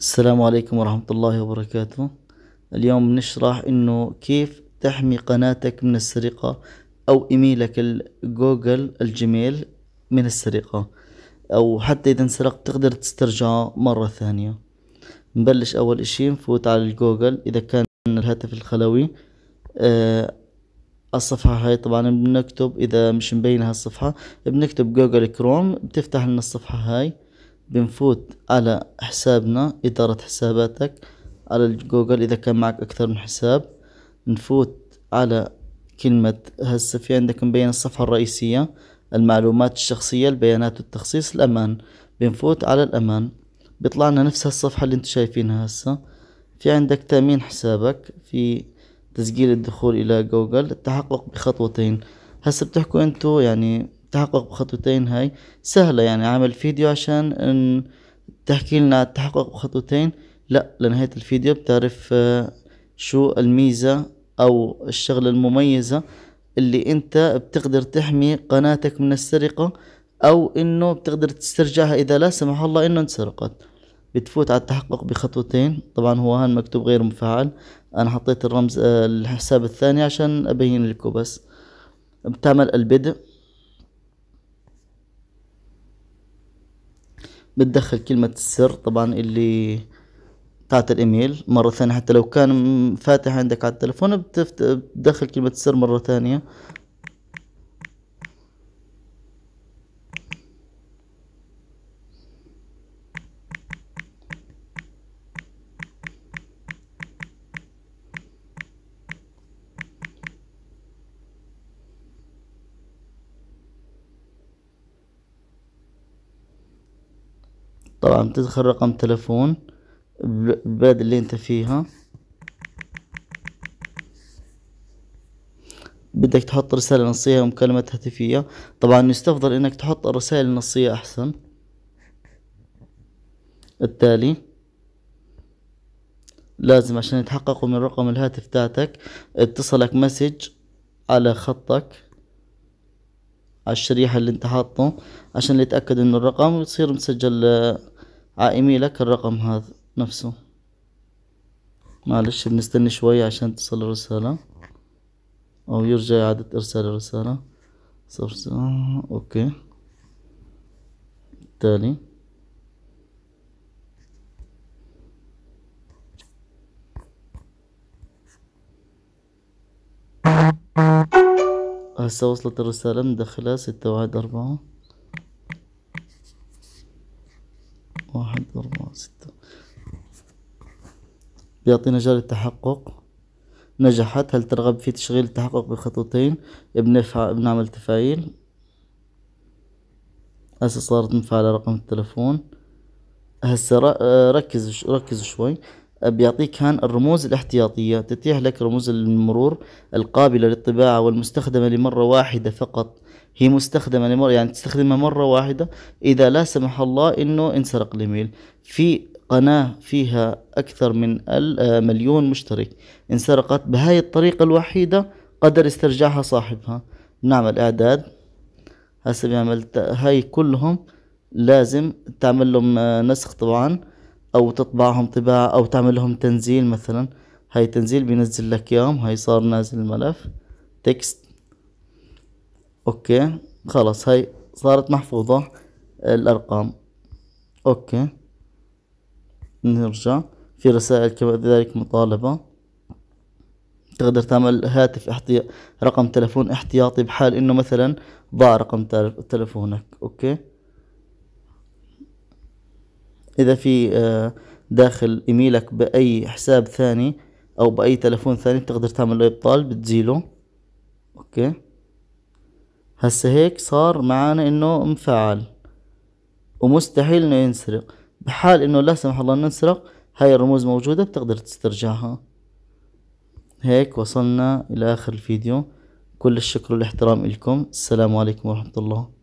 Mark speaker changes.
Speaker 1: السلام عليكم ورحمة الله وبركاته اليوم بنشرح انه كيف تحمي قناتك من السرقة او ايميلك الجوجل الجيميل من السرقة او حتى اذا انسرقت تقدر تسترجعه مرة ثانية نبلش اول اشي نفوت على الجوجل اذا كان الهاتف الخلوي أه الصفحة هاي طبعا بنكتب اذا مش مبينة هالصفحة بنكتب جوجل كروم بتفتح لنا الصفحة هاي بنفوت على حسابنا إدارة حساباتك على جوجل إذا كان معك أكثر من حساب نفوت على كلمة هسه في عندك مبين الصفحة الرئيسية المعلومات الشخصية البيانات والتخصيص الأمان بنفوت على الأمان بيطلع لنا نفس الصفحة اللي انتو شايفينها هسه في عندك تأمين حسابك في تسجيل الدخول إلى جوجل التحقق بخطوتين هسه بتحكوا انتو يعني التحقق بخطوتين هاي سهلة يعني عامل فيديو عشان ان تحكي لنا التحقق بخطوتين لا لنهاية الفيديو بتعرف آه، شو الميزة او الشغلة المميزة اللي انت بتقدر تحمي قناتك من السرقة او انه بتقدر تسترجعها اذا لا سمح الله انه انسرقت بتفوت على التحقق بخطوتين طبعا هو هان مكتوب غير مفعل انا حطيت الرمز آه، الحساب الثاني عشان ابين لكم بس بتعمل البدء بتدخل كلمة السر طبعا اللي بتاعت الايميل مرة ثانية حتى لو كان فاتح عندك على التلفون بتدخل كلمة السر مرة ثانية طبعا بتدخل رقم تلفون البلد اللي انت فيها بدك تحط رسالة نصية ومكالمة هاتفية طبعا يستفضل انك تحط الرسائل النصية احسن التالي لازم عشان يتحققوا من رقم الهاتف تاعتك اتصلك مسج على خطك على الشريحة اللي انت حاطه عشان يتأكد انه الرقم ويصير مسجل عائمي لك الرقم هذا نفسه معلش بنستني شوية عشان تصل الرسالة أو يرجع إعادة إرسال الرسالة صفر أوكي التالي هسه وصلت الرسالة من داخلها ستة واحد أربعة بيعطينا جاري التحقق نجحت هل ترغب في تشغيل التحقق بخطوتين بنفع بنعمل تفعيل هسه صارت مفعلة رقم التلفون هسه ركز ركز شوي بيعطيك هان الرموز الاحتياطية تتيح لك رموز المرور القابلة للطباعة والمستخدمة لمرة واحدة فقط هي مستخدمة لمرة يعني تستخدمها مرة واحدة إذا لا سمح الله إنه انسرق الإيميل في قناة فيها أكثر من آه، مليون مشترك انسرقت بهاي الطريقة الوحيدة قدر استرجاعها صاحبها نعمل إعداد هسه بيعمل هاي كلهم لازم تعمل لهم آه، نسخ طبعا أو تطبعهم طباعة أو تعمل لهم تنزيل مثلا هاي تنزيل بينزل لك اياهم هاي صار نازل الملف تكست اوكي خلاص هاي صارت محفوظة الارقام اوكي نرجع في رسائل كذلك مطالبة تقدر تعمل هاتف احتي... رقم تلفون احتياطي بحال انه مثلا ضاع رقم تلفونك اوكي اذا في آه، داخل ايميلك باي حساب ثاني او باي تلفون ثاني تقدر تعمل له ابطال بتزيله اوكي هسه هيك صار معانا انه مفعل ومستحيل انه ينسرق بحال انه لا سمح الله ننسرق هاي الرموز موجودة بتقدر تسترجعها هيك وصلنا الى اخر الفيديو كل الشكر والاحترام لكم السلام عليكم ورحمة الله